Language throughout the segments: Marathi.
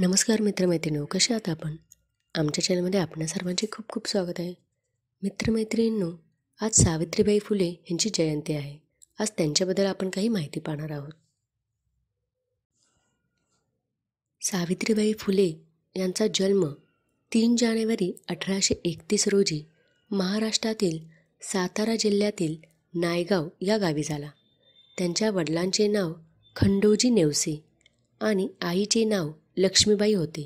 नमस्कार मित्रमैत्रिणी कसे आहात आपण आमच्या चॅनलमध्ये आपणा सर्वांचे खूप खूप स्वागत आहे मित्रमैत्रिणींनो आज सावित्रीबाई फुले यांची जयंती आहे आज त्यांच्याबद्दल आपण काही माहिती पाहणार आहोत सावित्रीबाई फुले यांचा जन्म तीन जानेवारी अठराशे एकतीस रोजी महाराष्ट्रातील सातारा जिल्ह्यातील नायगाव या गावी झाला त्यांच्या वडिलांचे नाव खंडोजी नेवसे आणि आईचे नाव लक्ष्मीबाई होते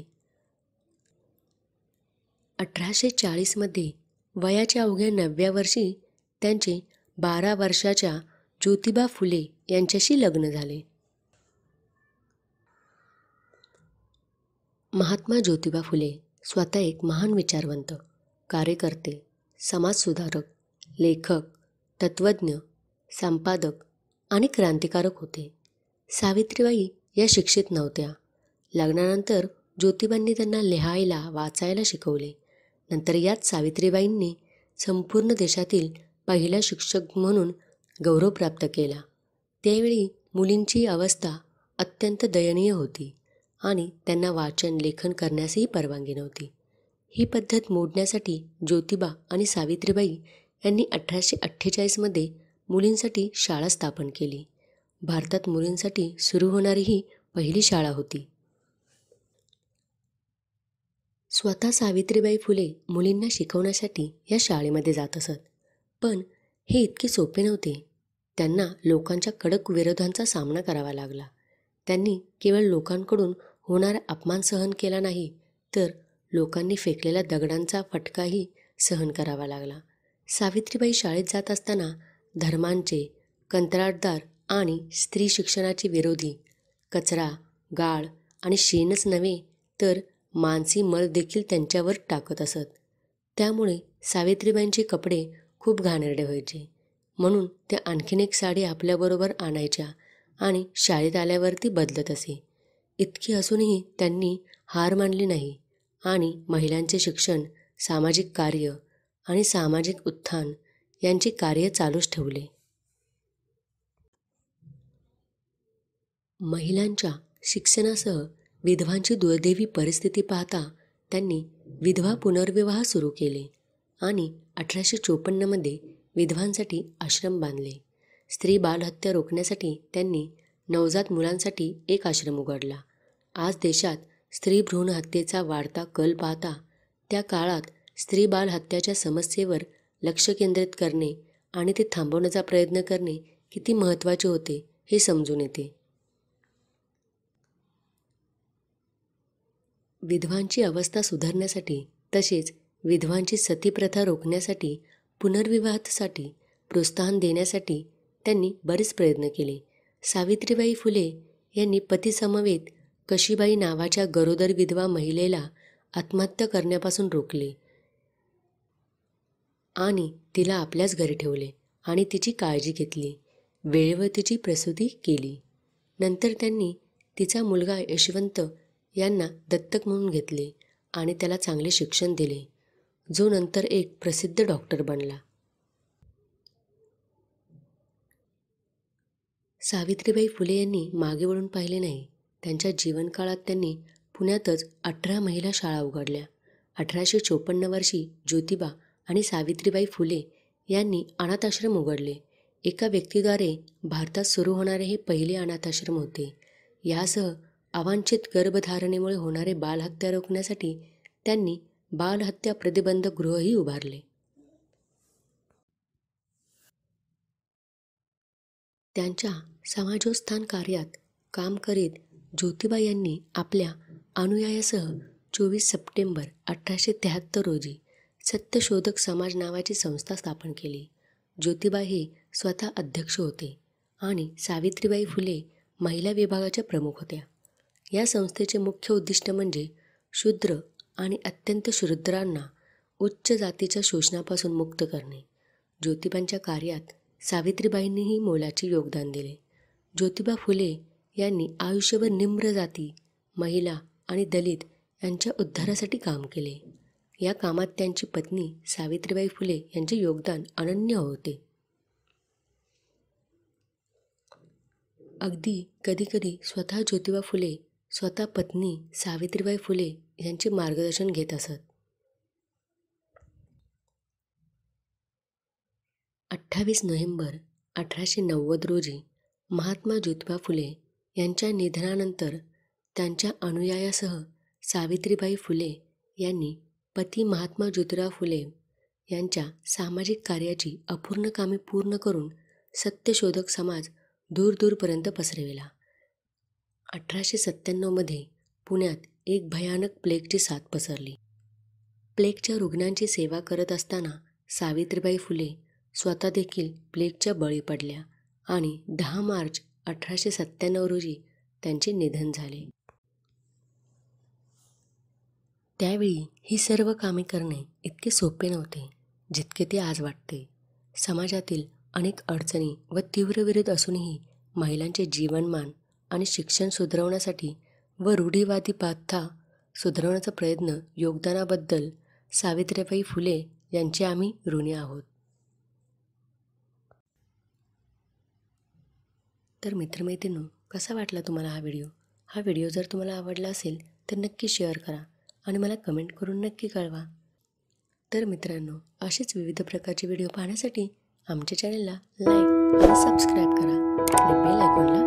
अठराशे चाळीसमध्ये वयाच्या अवघ्या नवव्या वर्षी त्यांचे बारा वर्षाच्या ज्योतिबा फुले यांच्याशी लग्न झाले महात्मा ज्योतिबा फुले स्वतः एक महान विचारवंत कार्यकर्ते समाजसुधारक लेखक तत्वज्ञ संपादक आणि क्रांतिकारक होते सावित्रीबाई या शिक्षित नव्हत्या लग्नानंतर ज्योतिबांनी त्यांना लिहायला वाचायला शिकवले नंतर याच सावित्रीबाईंनी संपूर्ण देशातील पहिला शिक्षक म्हणून गौरव प्राप्त केला त्यावेळी मुलींची अवस्था अत्यंत दयनीय होती आणि त्यांना वाचन लेखन करण्यासही परवानगी नव्हती ही पद्धत मोडण्यासाठी ज्योतिबा आणि सावित्रीबाई यांनी अठराशे अठ्ठेचाळीसमध्ये मुलींसाठी शाळा स्थापन केली भारतात मुलींसाठी सुरू होणारी ही पहिली शाळा होती स्वतः सावित्रीबाई फुले मुलींना शिकवण्यासाठी या शाळेमध्ये जात असत पण हे इतके सोपे नव्हते त्यांना लोकांच्या कडक विरोधांचा सामना करावा लागला त्यांनी केवळ लोकांकडून होणारा अपमान सहन केला नाही तर लोकांनी फेकलेल्या दगडांचा फटकाही सहन करावा लागला सावित्रीबाई शाळेत जात असताना धर्मांचे कंत्राटदार आणि स्त्री शिक्षणाचे विरोधी कचरा गाळ आणि शेणच नव्हे तर मानसी मल देखील त्यांच्यावर टाकत असत त्यामुळे सावित्रीबाईंचे कपडे खूप घाणेरडे व्हायचे म्हणून त्या आणखीन एक साडी आपल्याबरोबर आणायच्या आणि शाळेत आल्यावरती बदलत असे इतकी असूनही त्यांनी हार मानली नाही आणि महिलांचे शिक्षण सामाजिक कार्य आणि सामाजिक उत्थान यांचे कार्य चालूच ठेवले महिलांच्या शिक्षणासह विधवांची दुर्दैवी परिस्थिती पाहता त्यांनी विधवा पुनर्विवाह सुरू केले आणि अठराशे चोपन्नमध्ये विधवांसाठी आश्रम बांधले स्त्री बालहत्या रोखण्यासाठी त्यांनी नवजात मुलांसाठी एक आश्रम उघडला आज देशात स्त्री हत्येचा वाढता कल पाहता त्या काळात स्त्री बालहत्याच्या समस्येवर लक्ष केंद्रित करणे आणि ते थांबवण्याचा प्रयत्न करणे किती महत्त्वाचे होते हे समजून येते विधवांची अवस्था सुधारण्यासाठी तसेच विधवांची सतीप्रथा रोखण्यासाठी पुनर्विवाहासाठी प्रोत्साहन देण्यासाठी त्यांनी बरेच प्रयत्न केले सावित्रीबाई फुले यांनी पतीसमवेत कशीबाई नावाच्या गरोदर विधवा महिलेला आत्महत्या करण्यापासून रोखले आणि तिला आपल्याच घरी ठेवले आणि तिची काळजी घेतली वेळेवर तिची प्रसूती केली नंतर त्यांनी तिचा मुलगा यशवंत यांना दत्तक म्हणून घेतले आणि त्याला चांगले शिक्षण दिले जो नंतर एक प्रसिद्ध डॉक्टर बनला सावित्रीबाई फुले यांनी मागे वळून पाहिले नाही त्यांच्या जीवनकाळात त्यांनी पुण्यातच अठरा महिला शाळा उघडल्या अठराशे चोपन्न वर्षी ज्योतिबा आणि सावित्रीबाई फुले यांनी अनाथाश्रम उघडले एका व्यक्तीद्वारे भारतात सुरू होणारे हे पहिले अनाथाश्रम होते यासह अवांछित गर्भधारणेमुळे होणारे बालहत्या रोखण्यासाठी त्यांनी बालहत्या प्रतिबंध गृहही उभारले त्यांच्या समाजोत्थान कार्यात काम करीत ज्योतिबा यांनी आपल्या अनुयायासह चोवीस सप्टेंबर अठराशे त्र्याहत्तर रोजी सत्यशोधक समाज नावाची संस्था स्थापन केली ज्योतिबा हे स्वतः अध्यक्ष होते आणि सावित्रीबाई फुले महिला विभागाच्या प्रमुख होत्या या संस्थेचे मुख्य उद्दिष्ट म्हणजे शूद्र आणि अत्यंत शूद्रांना उच्च जातीच्या शोषणापासून मुक्त करणे ज्योतिबांच्या कार्यात सावित्रीबाईंनीही मोलाचे योगदान दिले ज्योतिबा फुले यांनी आयुष्यभर निम्र जाती महिला आणि दलित यांच्या उद्धारासाठी काम केले या कामात त्यांची पत्नी सावित्रीबाई फुले यांचे योगदान अनन्य होते अगदी कधीकधी स्वतः ज्योतिबा फुले स्वतः पत्नी सावित्रीबाई फुले यांचे मार्गदर्शन घेत असत अठ्ठावीस नोव्हेंबर अठराशे नव्वद रोजी महात्मा ज्योतिबा फुले यांच्या निधनानंतर त्यांच्या अनुयायासह सावित्रीबाई फुले यांनी पती महात्मा ज्योतिराव फुले यांच्या सामाजिक कार्याची अपूर्ण कामे पूर्ण करून सत्यशोधक समाज दूरदूरपर्यंत पसरविला अठराशे सत्त्याण्णवमध्ये पुण्यात एक भयानक प्लेगची साथ पसरली प्लेगच्या रुग्णांची सेवा करत असताना सावित्रीबाई फुले स्वतः देखील प्लेगच्या बळी पडल्या आणि दहा मार्च अठराशे सत्त्याण्णव रोजी त्यांचे निधन झाले त्यावेळी ही सर्व कामे करणे इतके सोपे नव्हते जितके ते आज वाटते समाजातील अनेक अडचणी व तीव्र विरोध असूनही महिलांचे जीवनमान आणि शिक्षण सुधारवण्यासाठी व रूढीवादी बाधा सुधारवण्याचा प्रयत्न योगदानाबद्दल सावित्रीबाई फुले यांचे आम्ही ऋणी आहोत तर मित्रमैत्रिणी कसा वाटला तुम्हाला हा व्हिडिओ हा व्हिडिओ जर तुम्हाला आवडला असेल तर नक्की शेअर करा आणि मला कमेंट करून नक्की कळवा तर मित्रांनो असेच विविध प्रकारचे व्हिडिओ पाहण्यासाठी आमच्या चॅनलला लाईक आणि सबस्क्राईब करा आणि बेल आयकॉनला